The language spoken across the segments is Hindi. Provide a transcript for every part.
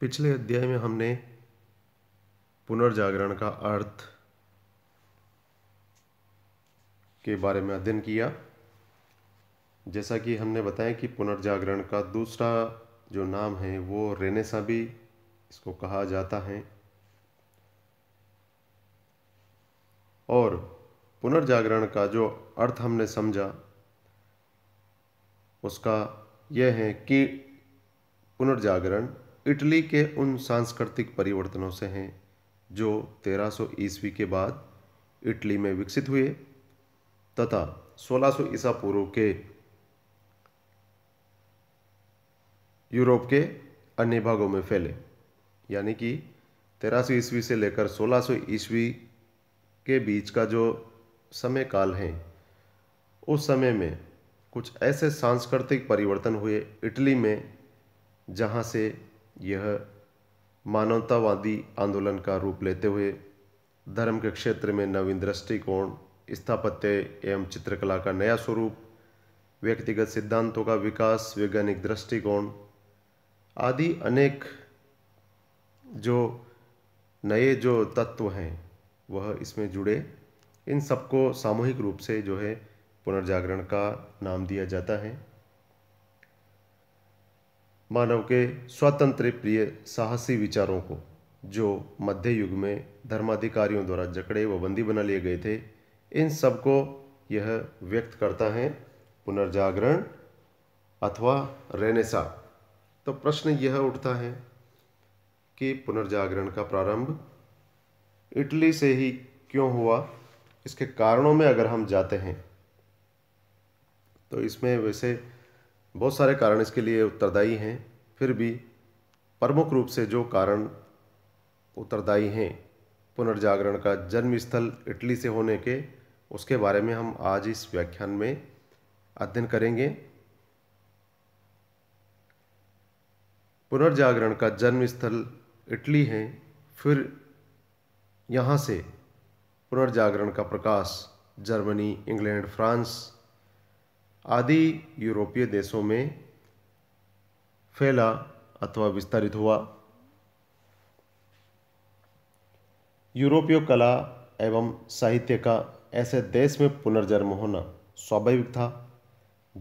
पिछले अध्याय में हमने पुनर्जागरण का अर्थ के बारे में अध्ययन किया जैसा कि हमने बताया कि पुनर्जागरण का दूसरा जो नाम है वो रेनेसा भी इसको कहा जाता है और पुनर्जागरण का जो अर्थ हमने समझा उसका यह है कि पुनर्जागरण इटली के उन सांस्कृतिक परिवर्तनों से हैं जो 1300 ईस्वी के बाद इटली में विकसित हुए तथा 1600 ईसा पूर्व के यूरोप के अन्य भागों में फैले यानी कि सौ ईस्वी से लेकर 1600 ईस्वी के बीच का जो समय काल है उस समय में कुछ ऐसे सांस्कृतिक परिवर्तन हुए इटली में जहाँ से यह मानवतावादी आंदोलन का रूप लेते हुए धर्म के क्षेत्र में नवीन दृष्टिकोण स्थापत्य एवं चित्रकला का नया स्वरूप व्यक्तिगत सिद्धांतों का विकास वैज्ञानिक दृष्टिकोण आदि अनेक जो नए जो तत्व हैं वह इसमें जुड़े इन सबको सामूहिक रूप से जो है पुनर्जागरण का नाम दिया जाता है मानव के स्वतंत्र प्रिय साहसी विचारों को जो मध्य युग में धर्माधिकारियों द्वारा जकड़े व बंदी बना लिए गए थे इन सबको यह व्यक्त करता है पुनर्जागरण अथवा रेनेसा तो प्रश्न यह उठता है कि पुनर्जागरण का प्रारंभ इटली से ही क्यों हुआ इसके कारणों में अगर हम जाते हैं तो इसमें वैसे बहुत सारे कारण इसके लिए उत्तरदायी हैं फिर भी प्रमुख रूप से जो कारण उत्तरदायी हैं पुनर्जागरण का जन्म स्थल इटली से होने के उसके बारे में हम आज इस व्याख्यान में अध्ययन करेंगे पुनर्जागरण का जन्म स्थल इटली है फिर यहाँ से पुनर्जागरण का प्रकाश जर्मनी इंग्लैंड फ्रांस आदि यूरोपीय देशों में फैला अथवा विस्तारित हुआ यूरोपीय कला एवं साहित्य का ऐसे देश में पुनर्जन्म होना स्वाभाविक था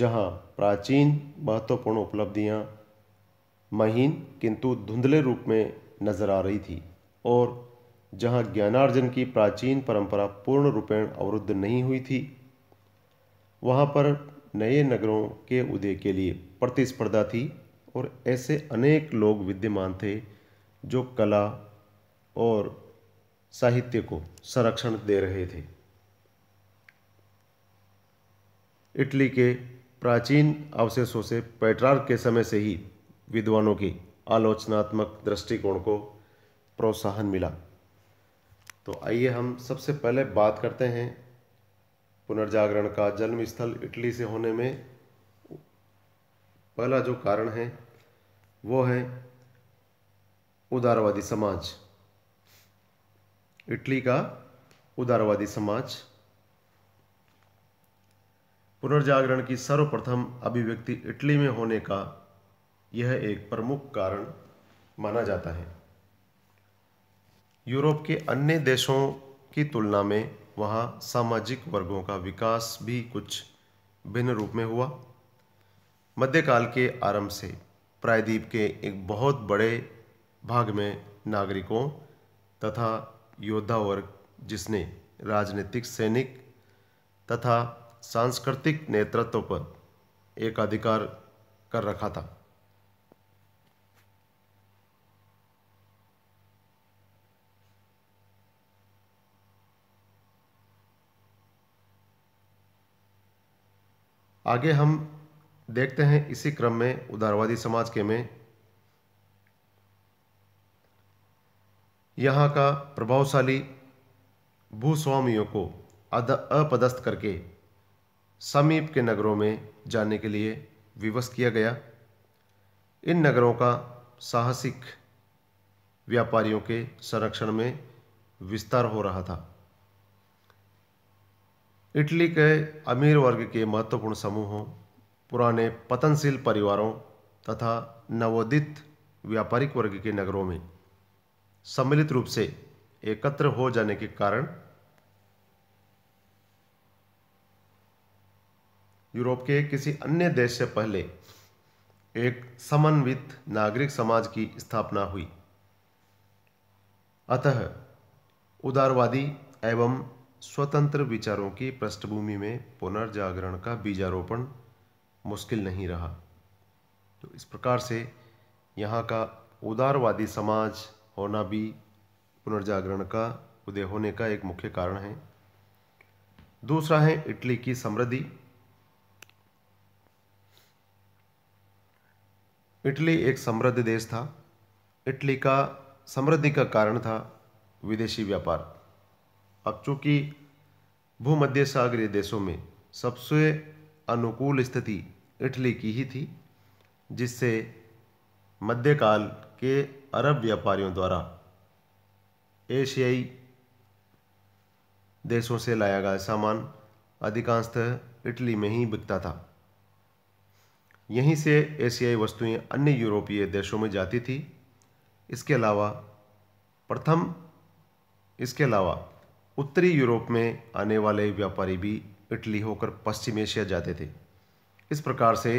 जहाँ प्राचीन महत्वपूर्ण उपलब्धियाँ महीन किंतु धुंधले रूप में नजर आ रही थी और जहाँ ज्ञानार्जन की प्राचीन परंपरा पूर्ण रूपेण अवरुद्ध नहीं हुई थी वहाँ पर नए नगरों के उदय के लिए प्रतिस्पर्धा थी और ऐसे अनेक लोग विद्यमान थे जो कला और साहित्य को संरक्षण दे रहे थे इटली के प्राचीन अवशेषों से पेट्रार के समय से ही विद्वानों की आलोचनात्मक दृष्टिकोण को प्रोत्साहन मिला तो आइए हम सबसे पहले बात करते हैं पुनर्जागरण का जन्म स्थल इटली से होने में पहला जो कारण है वो है उदारवादी समाज इटली का उदारवादी समाज पुनर्जागरण की सर्वप्रथम अभिव्यक्ति इटली में होने का यह एक प्रमुख कारण माना जाता है यूरोप के अन्य देशों की तुलना में वहाँ सामाजिक वर्गों का विकास भी कुछ भिन्न रूप में हुआ मध्यकाल के आरंभ से प्रायद्वीप के एक बहुत बड़े भाग में नागरिकों तथा योद्धा वर्ग जिसने राजनीतिक सैनिक तथा सांस्कृतिक नेतृत्व पर एकाधिकार कर रखा था आगे हम देखते हैं इसी क्रम में उदारवादी समाज के में यहाँ का प्रभावशाली भूस्वामियों को अपदस्थ करके समीप के नगरों में जाने के लिए विवश किया गया इन नगरों का साहसिक व्यापारियों के संरक्षण में विस्तार हो रहा था इटली के अमीर वर्ग के महत्वपूर्ण समूहों पुराने पतनशील परिवारों तथा नवोदित व्यापारिक वर्ग के नगरों में सम्मिलित रूप से एकत्र हो जाने के कारण यूरोप के किसी अन्य देश से पहले एक समन्वित नागरिक समाज की स्थापना हुई अतः उदारवादी एवं स्वतंत्र विचारों की पृष्ठभूमि में पुनर्जागरण का बीजारोपण मुश्किल नहीं रहा तो इस प्रकार से यहाँ का उदारवादी समाज होना भी पुनर्जागरण का उदय होने का एक मुख्य कारण है दूसरा है इटली की समृद्धि इटली एक समृद्ध देश था इटली का समृद्धि का कारण था विदेशी व्यापार अब चूँकि भूमध्य सागरीय देशों में सबसे अनुकूल स्थिति इटली की ही थी जिससे मध्यकाल के अरब व्यापारियों द्वारा एशियाई देशों से लाया गया सामान अधिकांशतः इटली में ही बिकता था यहीं से एशियाई वस्तुएं अन्य यूरोपीय देशों में जाती थी इसके अलावा प्रथम इसके अलावा उत्तरी यूरोप में आने वाले व्यापारी भी इटली होकर पश्चिम एशिया जाते थे इस प्रकार से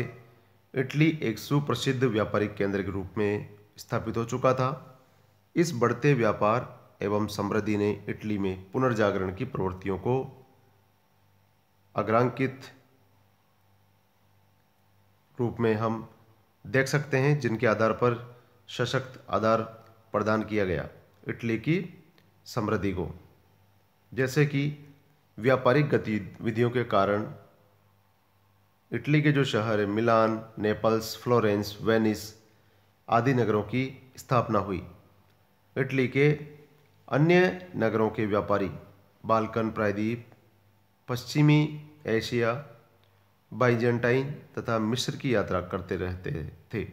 इटली एक सुप्रसिद्ध व्यापारिक केंद्र के रूप में स्थापित हो चुका था इस बढ़ते व्यापार एवं समृद्धि ने इटली में पुनर्जागरण की प्रवृत्तियों को अग्रांकित रूप में हम देख सकते हैं जिनके आधार पर सशक्त आधार प्रदान किया गया इटली की समृद्धि को जैसे कि व्यापारिक गतिविधियों के कारण इटली के जो शहर है मिलान नेपल्स फ्लोरेंस वेनिस आदि नगरों की स्थापना हुई इटली के अन्य नगरों के व्यापारी बालकन प्रायद्वीप पश्चिमी एशिया बाइजेंटाइन तथा मिस्र की यात्रा करते रहते थे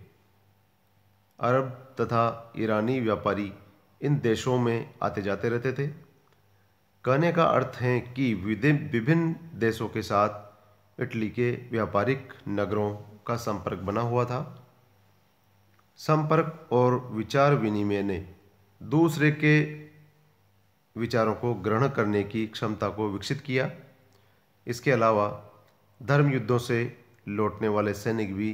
अरब तथा ईरानी व्यापारी इन देशों में आते जाते रहते थे कहने का अर्थ है कि विभिन्न देशों के साथ इटली के व्यापारिक नगरों का संपर्क बना हुआ था संपर्क और विचार विनिमय ने दूसरे के विचारों को ग्रहण करने की क्षमता को विकसित किया इसके अलावा धर्म युद्धों से लौटने वाले सैनिक भी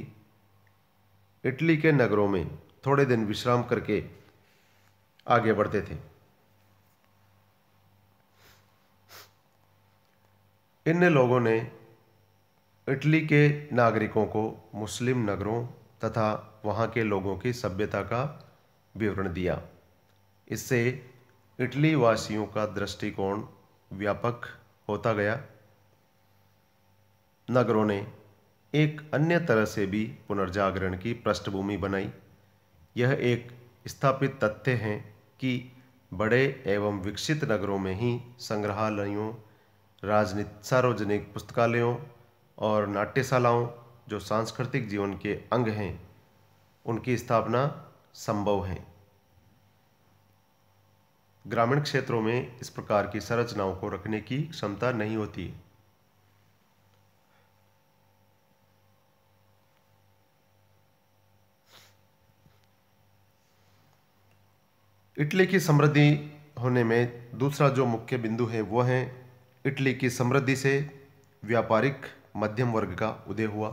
इटली के नगरों में थोड़े दिन विश्राम करके आगे बढ़ते थे इन लोगों ने इटली के नागरिकों को मुस्लिम नगरों तथा वहाँ के लोगों की सभ्यता का विवरण दिया इससे इटली वासियों का दृष्टिकोण व्यापक होता गया नगरों ने एक अन्य तरह से भी पुनर्जागरण की पृष्ठभूमि बनाई यह एक स्थापित तथ्य है कि बड़े एवं विकसित नगरों में ही संग्रहालयों राजनीति सार्वजनिक पुस्तकालयों और नाट्यशालाओं जो सांस्कृतिक जीवन के अंग हैं उनकी स्थापना संभव है ग्रामीण क्षेत्रों में इस प्रकार की संरचनाओं को रखने की क्षमता नहीं होती इटली की समृद्धि होने में दूसरा जो मुख्य बिंदु है वह है इटली की समृद्धि से व्यापारिक मध्यम वर्ग का उदय हुआ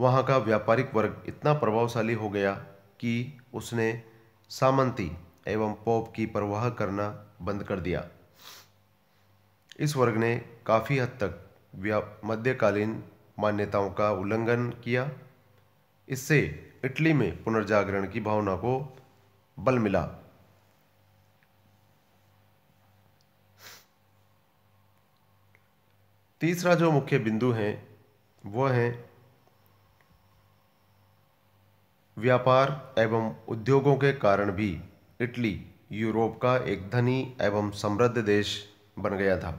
वहाँ का व्यापारिक वर्ग इतना प्रभावशाली हो गया कि उसने सामंती एवं पोप की परवाह करना बंद कर दिया इस वर्ग ने काफ़ी हद तक मध्यकालीन मान्यताओं का उल्लंघन किया इससे इटली में पुनर्जागरण की भावना को बल मिला तीसरा जो मुख्य बिंदु है वह है व्यापार एवं उद्योगों के कारण भी इटली यूरोप का एक धनी एवं समृद्ध देश बन गया था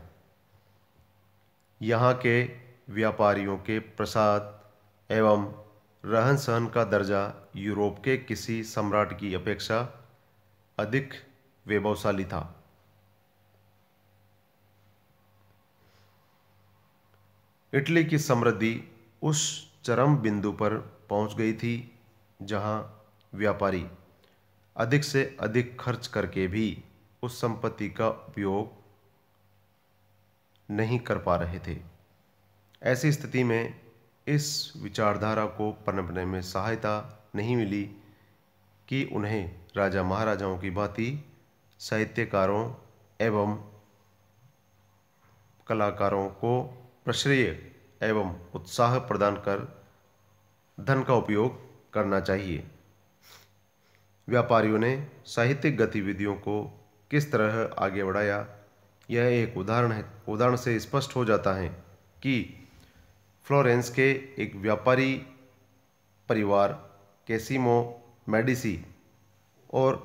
यहाँ के व्यापारियों के प्रसाद एवं रहन सहन का दर्जा यूरोप के किसी सम्राट की अपेक्षा अधिक वैभवशाली था इटली की समृद्धि उस चरम बिंदु पर पहुंच गई थी जहां व्यापारी अधिक से अधिक खर्च करके भी उस संपत्ति का उपयोग नहीं कर पा रहे थे ऐसी स्थिति में इस विचारधारा को पनपने में सहायता नहीं मिली कि उन्हें राजा महाराजाओं की भांति साहित्यकारों एवं कलाकारों को प्रश्रय एवं उत्साह प्रदान कर धन का उपयोग करना चाहिए व्यापारियों ने साहित्यिक गतिविधियों को किस तरह आगे बढ़ाया यह एक उदाहरण है उदाहरण से स्पष्ट हो जाता है कि फ्लोरेंस के एक व्यापारी परिवार कैसीमो मेडिसी और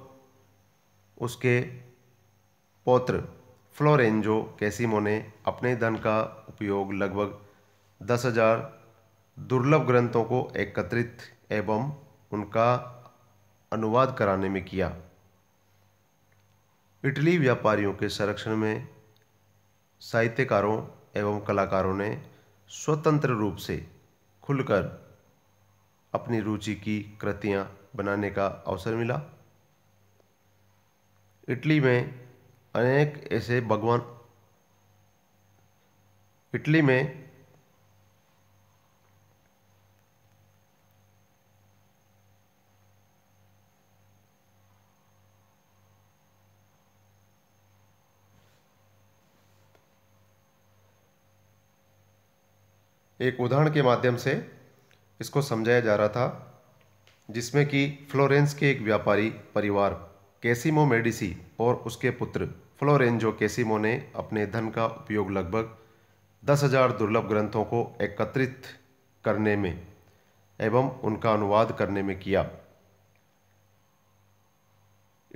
उसके पौत्र फ्लोरेंजो कैसीमो ने अपने धन का उपयोग लगभग दस हजार दुर्लभ ग्रंथों को एकत्रित एवं उनका अनुवाद कराने में किया इटली व्यापारियों के संरक्षण में साहित्यकारों एवं कलाकारों ने स्वतंत्र रूप से खुलकर अपनी रुचि की कृतियां बनाने का अवसर मिला इटली में अनेक ऐसे भगवान इटली में एक उदाहरण के माध्यम से इसको समझाया जा रहा था जिसमें कि फ्लोरेंस के एक व्यापारी परिवार कैसीमो मेडिसी और उसके पुत्र फ्लोरेंजो केसिमो ने अपने धन का उपयोग लगभग दस हजार दुर्लभ ग्रंथों को एकत्रित करने में एवं उनका अनुवाद करने में किया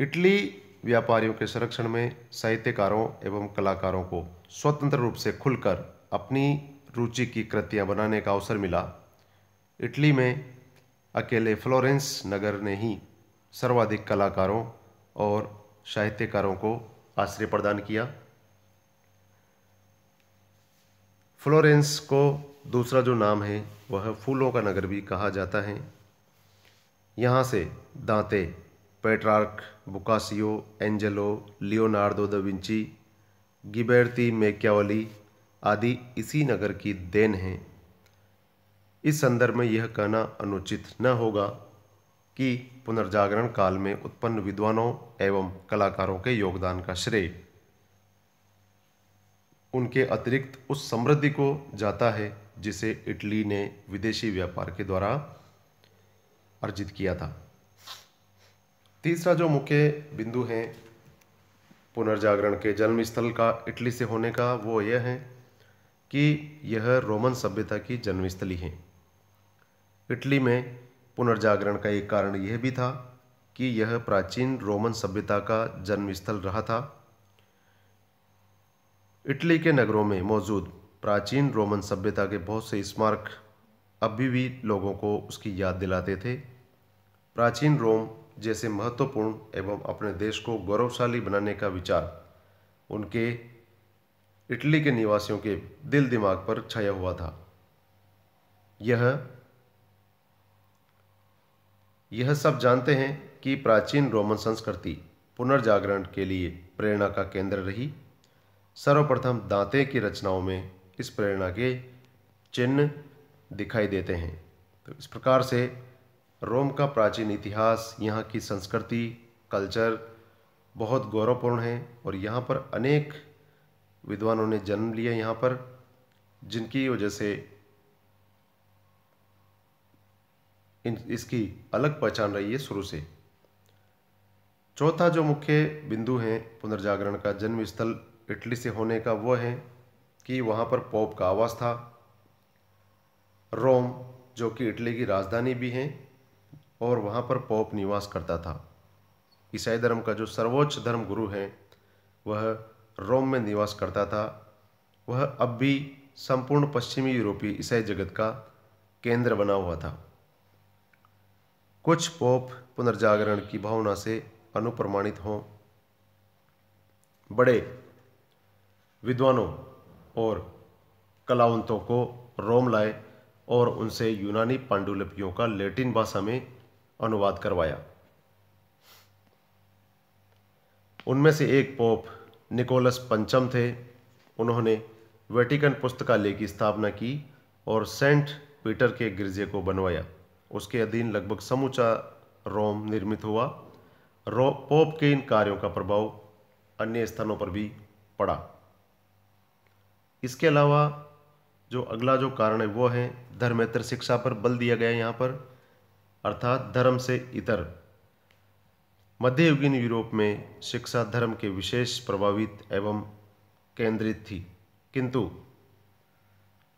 इटली व्यापारियों के संरक्षण में साहित्यकारों एवं कलाकारों को स्वतंत्र रूप से खुलकर अपनी रुचि की कृतियां बनाने का अवसर मिला इटली में अकेले फ्लोरेंस नगर ने ही सर्वाधिक कलाकारों और साहित्यकारों को आश्रय प्रदान किया फ्लोरेंस को दूसरा जो नाम है वह फूलों का नगर भी कहा जाता है यहाँ से Dante Petrarch Boccaccio Angelo Leonardo da Vinci Ghiberti Machiavelli आदि इसी नगर की देन हैं इस संदर्भ में यह कहना अनुचित न होगा कि पुनर्जागरण काल में उत्पन्न विद्वानों एवं कलाकारों के योगदान का श्रेय उनके अतिरिक्त उस समृद्धि को जाता है जिसे इटली ने विदेशी व्यापार के द्वारा अर्जित किया था तीसरा जो मुख्य बिंदु है पुनर्जागरण के जन्म स्थल का इटली से होने का वो यह है कि यह रोमन सभ्यता की जन्मस्थली है इटली में पुनर्जागरण का एक कारण यह भी था कि यह प्राचीन रोमन सभ्यता का जन्मस्थल रहा था इटली के नगरों में मौजूद प्राचीन रोमन सभ्यता के बहुत से स्मारक अभी भी लोगों को उसकी याद दिलाते थे प्राचीन रोम जैसे महत्वपूर्ण एवं अपने देश को गौरवशाली बनाने का विचार उनके इटली के निवासियों के दिल दिमाग पर छाया हुआ था यह यह सब जानते हैं कि प्राचीन रोमन संस्कृति पुनर्जागरण के लिए प्रेरणा का केंद्र रही सर्वप्रथम दांते की रचनाओं में इस प्रेरणा के चिन्ह दिखाई देते हैं तो इस प्रकार से रोम का प्राचीन इतिहास यहाँ की संस्कृति कल्चर बहुत गौरवपूर्ण है और यहाँ पर अनेक विद्वानों ने जन्म लिया यहाँ पर जिनकी वजह से इन इसकी अलग पहचान रही है शुरू से चौथा जो मुख्य बिंदु है पुनर्जागरण का जन्म स्थल इटली से होने का वह है कि वहाँ पर पोप का आवास था रोम जो कि इटली की राजधानी भी है और वहाँ पर पोप निवास करता था ईसाई धर्म का जो सर्वोच्च धर्म गुरु है वह रोम में निवास करता था वह अब भी संपूर्ण पश्चिमी यूरोपीय ईसाई जगत का केंद्र बना हुआ था कुछ पोप पुनर्जागरण की भावना से अनुप्रमाणित हों बड़े विद्वानों और कलावंतों को रोम लाए और उनसे यूनानी पांडुलिपियों का लैटिन भाषा में अनुवाद करवाया उनमें से एक पोप निकोलस पंचम थे उन्होंने वेटिकन पुस्तकालय की स्थापना की और सेंट पीटर के गिरजे को बनवाया उसके अधीन लगभग समूचा रोम निर्मित हुआ रो पोप के इन कार्यों का प्रभाव अन्य स्थानों पर भी पड़ा इसके अलावा जो अगला जो कारण है वो है धर्मेतर शिक्षा पर बल दिया गया यहाँ पर अर्थात धर्म से इतर मध्ययुगीन यूरोप में शिक्षा धर्म के विशेष प्रभावित एवं केंद्रित थी किंतु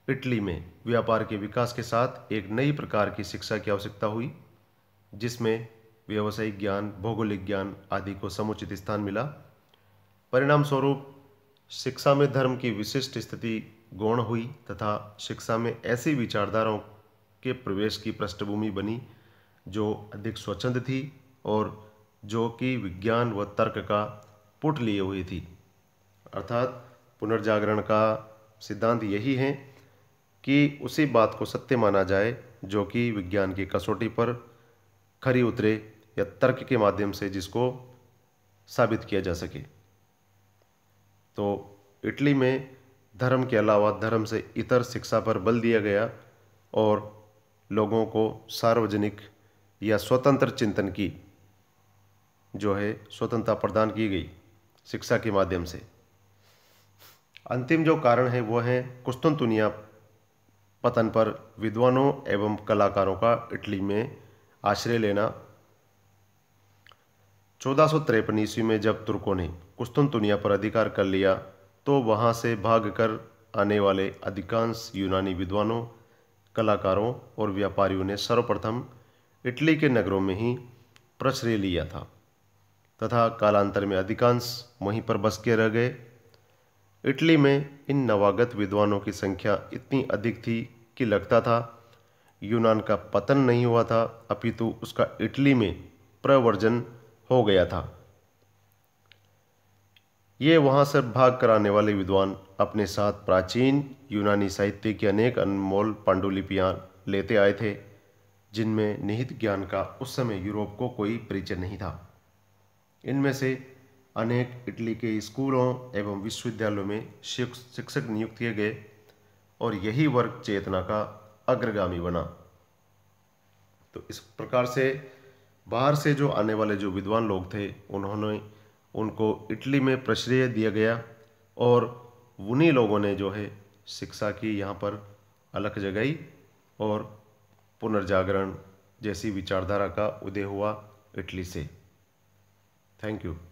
इटली में व्यापार के विकास के साथ एक नई प्रकार की शिक्षा की आवश्यकता हुई जिसमें व्यावसायिक ज्ञान भौगोलिक ज्ञान आदि को समुचित स्थान मिला परिणाम स्वरूप शिक्षा में धर्म की विशिष्ट स्थिति गौण हुई तथा शिक्षा में ऐसी विचारधाराओं के प्रवेश की पृष्ठभूमि बनी जो अधिक स्वच्छंद थी और जो कि विज्ञान व तर्क का पुट लिए हुई थी अर्थात पुनर्जागरण का सिद्धांत यही है कि उसी बात को सत्य माना जाए जो कि विज्ञान की कसौटी पर खरी उतरे या तर्क के माध्यम से जिसको साबित किया जा सके तो इटली में धर्म के अलावा धर्म से इतर शिक्षा पर बल दिया गया और लोगों को सार्वजनिक या स्वतंत्र चिंतन की जो है स्वतंत्रता प्रदान की गई शिक्षा के माध्यम से अंतिम जो कारण है वो है कुस्तुन पतन पर विद्वानों एवं कलाकारों का इटली में आश्रय लेना चौदह सौ तिरपन ईस्वी में जब तुर्कों ने कुस्तुनतुनिया पर अधिकार कर लिया तो वहाँ से भागकर आने वाले अधिकांश यूनानी विद्वानों कलाकारों और व्यापारियों ने सर्वप्रथम इटली के नगरों में ही प्रश्रय लिया था तथा कालांतर में अधिकांश वहीं पर बस के रह गए इटली में इन नवागत विद्वानों की संख्या इतनी अधिक थी कि लगता था यूनान का पतन नहीं हुआ था अपितु उसका इटली में प्रवर्जन हो गया था ये वहाँ से भाग कराने वाले विद्वान अपने साथ प्राचीन यूनानी साहित्य की अनेक अनमोल पांडुलिपियाँ लेते आए थे जिनमें निहित ज्ञान का उस समय यूरोप को कोई परिचय नहीं था इनमें से अनेक इटली के स्कूलों एवं विश्वविद्यालयों में शिक्षक नियुक्त किए गए और यही वर्ग चेतना का अग्रगामी बना तो इस प्रकार से बाहर से जो आने वाले जो विद्वान लोग थे उन्होंने उनको इटली में प्रश्रय दिया गया और उन्हीं लोगों ने जो है शिक्षा की यहाँ पर अलग जगाई और पुनर्जागरण जैसी विचारधारा का उदय हुआ इटली से थैंक यू